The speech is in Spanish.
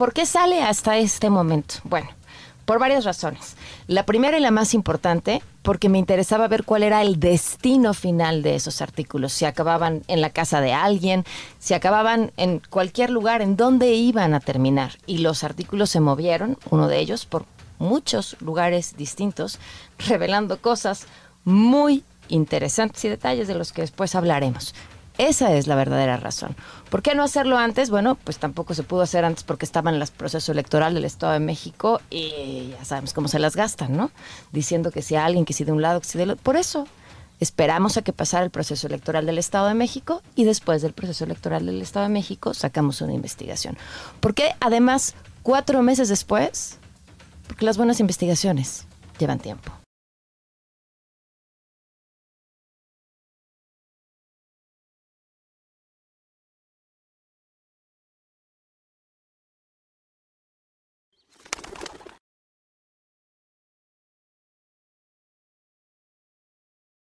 ¿Por qué sale hasta este momento? Bueno, por varias razones. La primera y la más importante, porque me interesaba ver cuál era el destino final de esos artículos. Si acababan en la casa de alguien, si acababan en cualquier lugar, en dónde iban a terminar. Y los artículos se movieron, uno de ellos, por muchos lugares distintos, revelando cosas muy interesantes y detalles de los que después hablaremos. Esa es la verdadera razón. ¿Por qué no hacerlo antes? Bueno, pues tampoco se pudo hacer antes porque estaban en el proceso electoral del Estado de México y ya sabemos cómo se las gastan, ¿no? Diciendo que si alguien, que si de un lado, que si del otro. Por eso esperamos a que pasara el proceso electoral del Estado de México y después del proceso electoral del Estado de México sacamos una investigación. Porque además, cuatro meses después, porque las buenas investigaciones llevan tiempo.